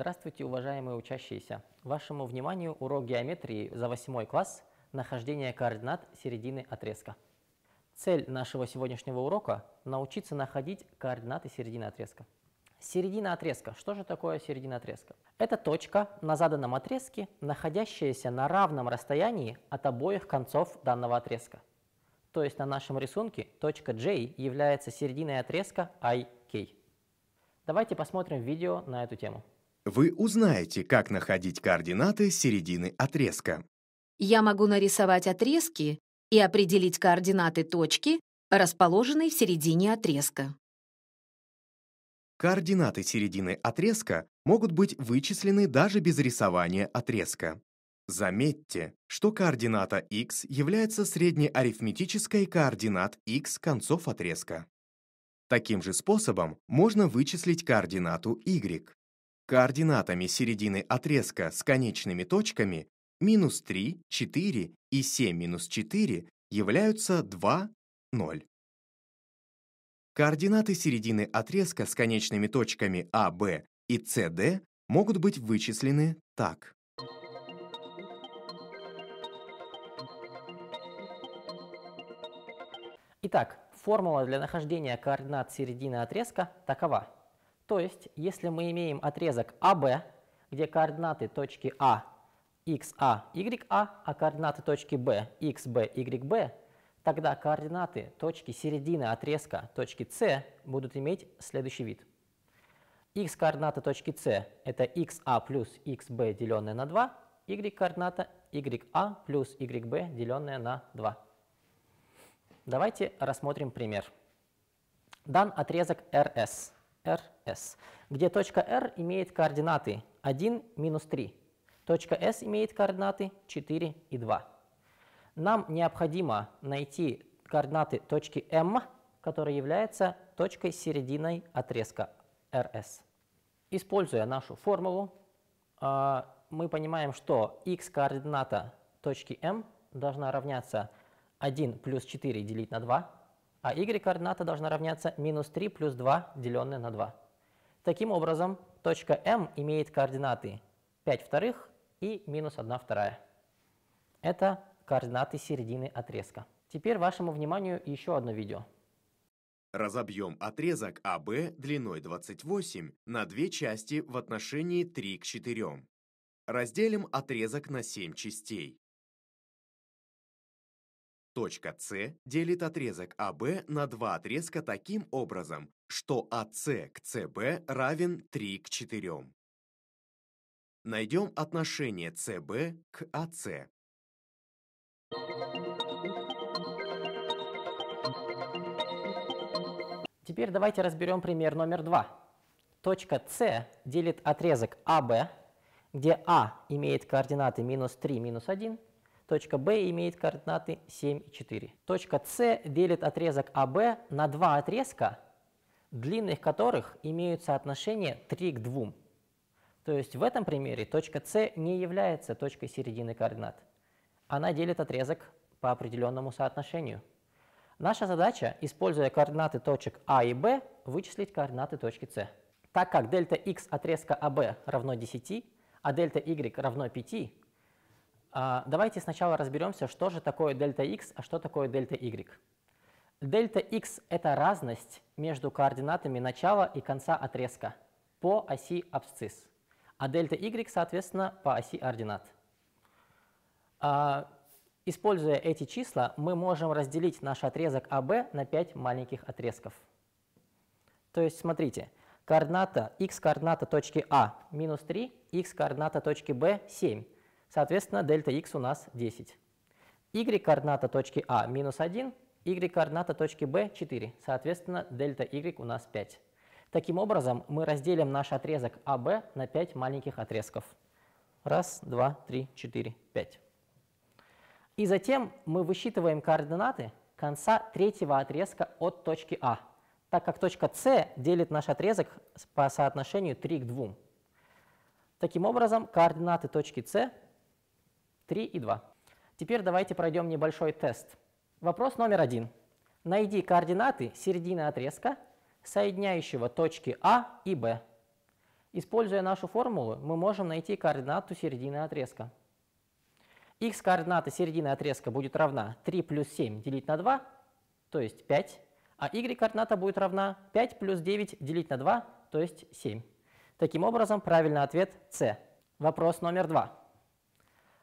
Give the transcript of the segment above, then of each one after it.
Здравствуйте, уважаемые учащиеся! Вашему вниманию урок геометрии за 8 класс «Нахождение координат середины отрезка». Цель нашего сегодняшнего урока – научиться находить координаты середины отрезка. Середина отрезка. Что же такое середина отрезка? Это точка на заданном отрезке, находящаяся на равном расстоянии от обоих концов данного отрезка. То есть на нашем рисунке точка J является серединой отрезка IK. Давайте посмотрим видео на эту тему. Вы узнаете, как находить координаты середины отрезка. Я могу нарисовать отрезки и определить координаты точки, расположенной в середине отрезка. Координаты середины отрезка могут быть вычислены даже без рисования отрезка. Заметьте, что координата x является среднеарифметической координат x концов отрезка. Таким же способом можно вычислить координату y координатами середины отрезка с конечными точками минус 3, 4 и 7 минус 4 являются 2, 0. Координаты середины отрезка с конечными точками А, Б и С, Д могут быть вычислены так. Итак, формула для нахождения координат середины отрезка такова. То есть, если мы имеем отрезок AB, где координаты точки А xa, а, ya, а, а координаты точки b, xb, yb, тогда координаты точки середины отрезка точки c будут иметь следующий вид. x координата точки c – это xa а плюс xb, деленное на 2, y координата ya плюс yb, деленное на 2. Давайте рассмотрим пример. Дан отрезок RS – RS, где точка R имеет координаты 1, минус 3. Точка S имеет координаты 4 и 2. Нам необходимо найти координаты точки M, которая является точкой серединой отрезка RS. Используя нашу формулу, а, мы понимаем, что x-координата точки M должна равняться 1 плюс 4 делить на 2, а y-координата должна равняться минус 3 плюс 2, деленное на 2. Таким образом, точка М имеет координаты 5 вторых и минус 1 вторая. Это координаты середины отрезка. Теперь вашему вниманию еще одно видео. Разобьем отрезок АВ длиной 28 на две части в отношении 3 к 4. Разделим отрезок на 7 частей. Точка С делит отрезок АБ на два отрезка таким образом, что АС к СБ равен 3 к 4. Найдем отношение СБ к АС. Теперь давайте разберем пример номер два. Точка С делит отрезок АБ, где А имеет координаты минус 3, минус 1, Точка B имеет координаты 7 и 4. Точка C делит отрезок AB а на два отрезка, длинных которых имеют соотношение 3 к 2. То есть в этом примере точка C не является точкой середины координат. Она делит отрезок по определенному соотношению. Наша задача, используя координаты точек А и Б, вычислить координаты точки С. Так как дельта х отрезка АБ равно 10, а дельта y равно 5, а, давайте сначала разберемся, что же такое дельта x, а что такое дельта y. Дельта x — это разность между координатами начала и конца отрезка по оси абсцисс, а дельта y, соответственно, по оси ординат. А, используя эти числа, мы можем разделить наш отрезок AB на 5 маленьких отрезков. То есть, смотрите, координата x координата точки А минус 3, x координата точки B 7. Соответственно, дельта x у нас 10. y координата точки А минус 1, y координата точки B 4. Соответственно, дельта y у нас 5. Таким образом, мы разделим наш отрезок АВ на 5 маленьких отрезков. Раз, два, три, четыре, пять. И затем мы высчитываем координаты конца третьего отрезка от точки А, так как точка С делит наш отрезок по соотношению 3 к 2. Таким образом, координаты точки С 3 и 2. Теперь давайте пройдем небольшой тест. Вопрос номер один. Найди координаты середины отрезка, соединяющего точки А и Б. Используя нашу формулу, мы можем найти координату середины отрезка. Х координата середины отрезка будет равна 3 плюс 7 делить на 2, то есть 5, а y координата будет равна 5 плюс 9 делить на 2, то есть 7. Таким образом, правильный ответ С. Вопрос номер два.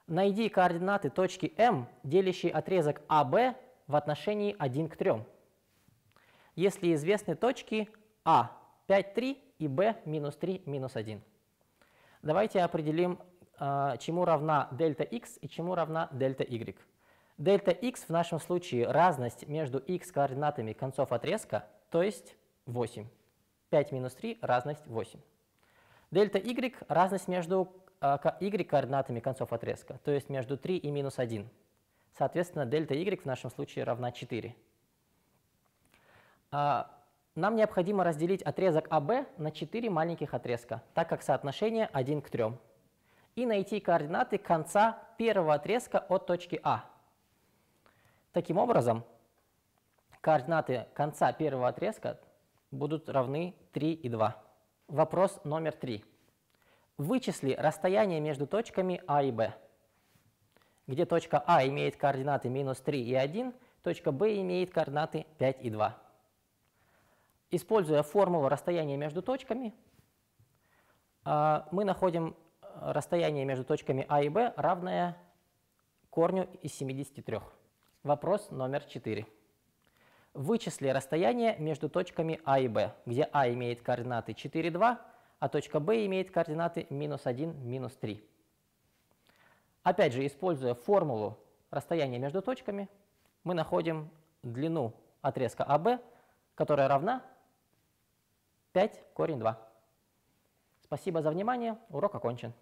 Найди координаты точки М, делящей отрезок АВ в отношении 1 к 3. Если известны точки А 5, 3 и B минус 3, минус 1. Давайте определим, а, чему равна дельта x и чему равна дельта y. Дельта x в нашем случае разность между х координатами концов отрезка, то есть 8. 5 минус 3 разность 8. Дельта y разность между а, y координатами концов отрезка, то есть между 3 и минус 1. Соответственно, дельта y в нашем случае равна 4. А, нам необходимо разделить отрезок AB а, на 4 маленьких отрезка, так как соотношение 1 к 3. И найти координаты конца первого отрезка от точки А. Таким образом, координаты конца первого отрезка будут равны 3 и 2. Вопрос номер 3. Вычисли расстояние между точками А и Б, где точка А имеет координаты минус 3 и 1, точка Б имеет координаты 5 и 2. Используя формулу расстояния между точками, а, мы находим расстояние между точками А и Б, равное корню из 73. Вопрос номер 4. Вычисли расстояние между точками А и Б, где А имеет координаты 4, 2, а точка B имеет координаты минус 1, минус 3. Опять же, используя формулу расстояния между точками, мы находим длину отрезка AB, которая равна 5 корень 2. Спасибо за внимание, урок окончен.